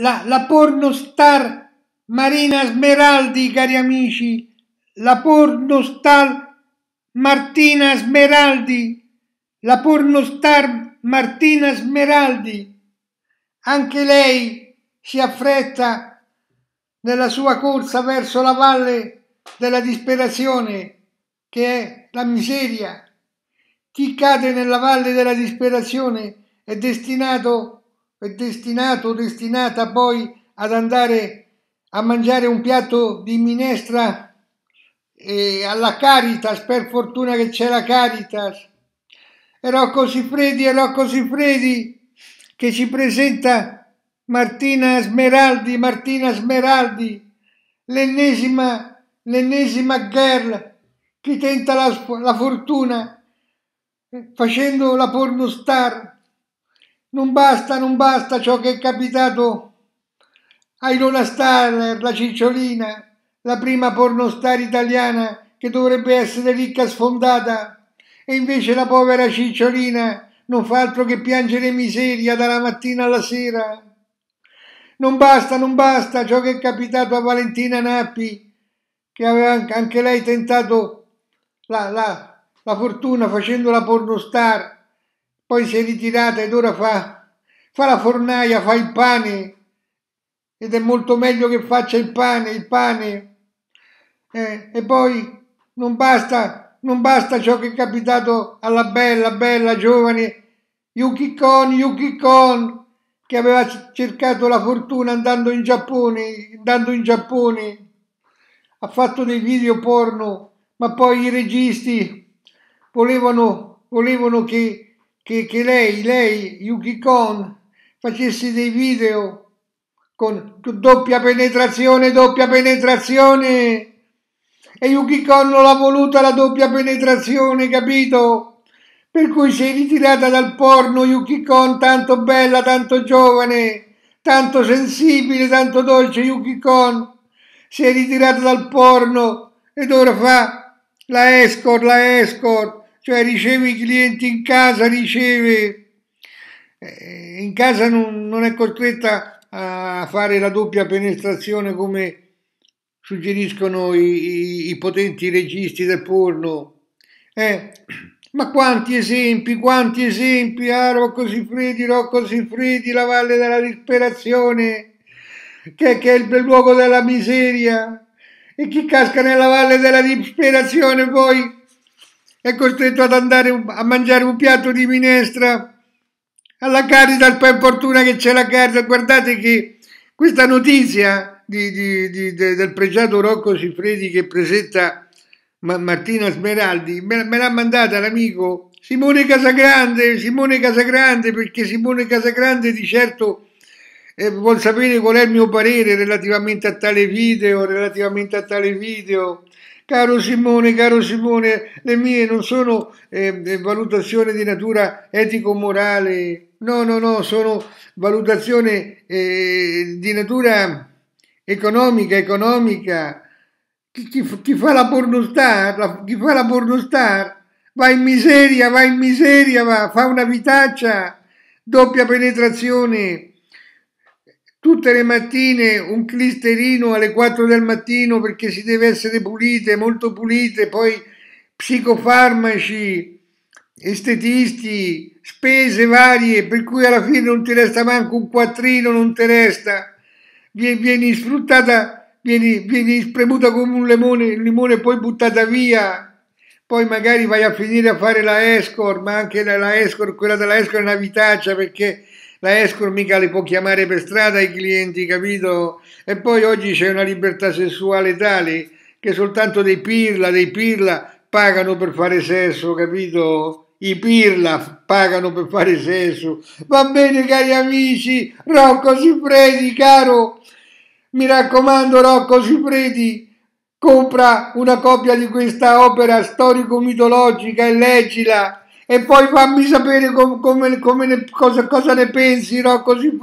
la, la pornostar Marina Smeraldi, cari amici, la pornostar Martina Smeraldi, la pornostar Martina Smeraldi. Anche lei si affretta nella sua corsa verso la valle della disperazione, che è la miseria. Chi cade nella valle della disperazione è destinato a è destinato o destinata poi ad andare a mangiare un piatto di minestra eh, alla Caritas, per fortuna che c'è la Caritas. E Rocco Siffredi, e Rocco Siffredi che ci presenta Martina Smeraldi, Martina Smeraldi, l'ennesima, l'ennesima girl che tenta la, la fortuna facendo la pornostar non basta, non basta ciò che è capitato a Ilona Star, la cicciolina, la prima pornostar italiana che dovrebbe essere ricca sfondata, e invece la povera cicciolina non fa altro che piangere miseria dalla mattina alla sera. Non basta, non basta ciò che è capitato a Valentina Nappi, che aveva anche lei tentato la, la, la fortuna facendo la pornostar poi si è ritirata ed ora fa, fa la fornaia, fa il pane ed è molto meglio che faccia il pane, il pane. Eh, e poi non basta, non basta ciò che è capitato alla bella, bella giovane Yuki Kon, Yuki Kon, che aveva cercato la fortuna andando in Giappone, andando in Giappone, ha fatto dei video porno, ma poi i registi volevano, volevano che che, che lei, lei, Yuki Kon, facesse dei video con doppia penetrazione, doppia penetrazione. E Yuki Kon non l'ha voluta la doppia penetrazione, capito? Per cui si è ritirata dal porno, Yuki Kon, tanto bella, tanto giovane, tanto sensibile, tanto dolce, Yuki Kon. Si è ritirata dal porno ed ora fa la escort, la escort cioè riceve i clienti in casa, riceve, eh, in casa non, non, è costretta a fare la doppia penetrazione come suggeriscono i, i, i potenti registi del porno. Eh, ma quanti esempi, quanti esempi, ah, Rocco Siffredi, Rocco Siffredi, la valle della disperazione, che, che è il bel luogo della miseria, e chi casca nella valle della disperazione poi è costretto ad andare a mangiare un piatto di minestra alla Caritas per fortuna che c'è la Caritas guardate che questa notizia di, di, di, del pregiato Rocco Siffredi che presenta Martina Smeraldi me, me l'ha mandata l'amico Simone Casagrande Simone Casagrande perché Simone Casagrande di certo eh, vuol sapere qual è il mio parere relativamente a tale video relativamente a tale video Caro Simone, caro Simone, le mie non sono eh, eh, valutazioni di natura etico-morale, no, no, no, sono valutazioni eh, di natura economica, economica. Chi, chi, chi, fa la pornostar, la, chi fa la pornostar, va in miseria, va in miseria, va, fa una vitaccia, doppia penetrazione, Tutte le mattine un clisterino alle 4 del mattino perché si deve essere pulite, molto pulite, poi psicofarmaci, estetisti, spese varie, per cui alla fine non ti resta manco un quattrino, non ti resta, vieni sfruttata, vieni, vieni spremuta come un limone, il limone poi buttata via, poi magari vai a finire a fare la escort, ma anche la, la escort, quella della escort è una vitaccia perché la escort mica le può chiamare per strada i clienti, capito? E poi oggi c'è una libertà sessuale tale che soltanto dei pirla, dei pirla pagano per fare sesso, capito? I pirla pagano per fare sesso. Va bene, cari amici, Rocco Siffredi, caro. Mi raccomando, Rocco Siffredi, compra una copia di questa opera storico-mitologica e leggila e poi fammi sapere com, com, com ne, cosa, cosa, ne pensi, Rocco Così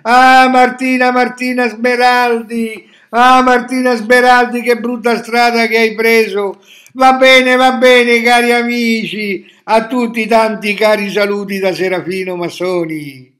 ah Martina, Martina Smeraldi, ah Martina Smeraldi che brutta strada che hai preso. Va bene, va bene cari amici, a tutti tanti cari saluti da Serafino Massoni.